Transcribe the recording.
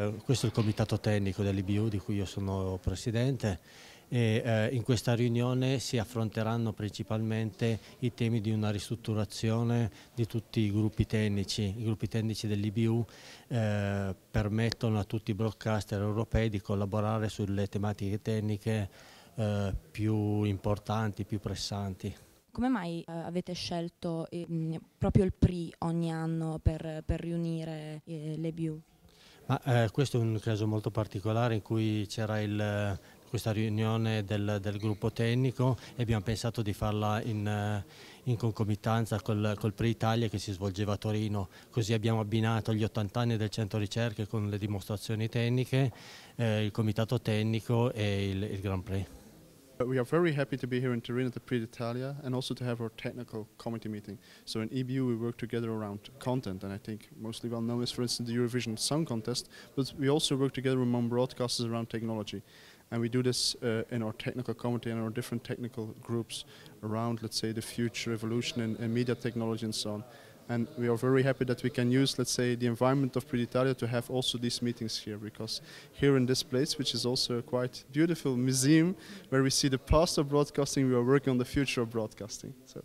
Eh, questo è il comitato tecnico dell'IBU di cui io sono presidente e, eh, in questa riunione si affronteranno principalmente i temi di una ristrutturazione di tutti i gruppi tecnici. I gruppi tecnici dell'IBU eh, permettono a tutti i broadcaster europei di collaborare sulle tematiche tecniche eh, più importanti, più pressanti. Come mai eh, avete scelto ehm, proprio il PRI ogni anno per, per riunire eh, l'IBU? Ma, eh, questo è un caso molto particolare in cui c'era il, eh, questa riunione del, del, gruppo tecnico e abbiamo pensato di farla in, eh, in concomitanza col, col Pre Italia che si svolgeva a Torino, così abbiamo abbinato gli 80 anni del centro ricerche con le dimostrazioni tecniche, eh, il comitato tecnico e il, il Grand Prix. But we are very happy to be here in Turin at the Prix d'Italia and also to have our technical committee meeting. So in EBU we work together around content and I think mostly well known is for instance the Eurovision Song Contest, but we also work together among broadcasters around technology. And we do this uh, in our technical committee and our different technical groups around, let's say, the future evolution in, in media technology and so on. And we are very happy that we can use, let's say, the environment of Preditalia to have also these meetings here, because here in this place, which is also a quite beautiful museum, where we see the past of broadcasting, we are working on the future of broadcasting. So.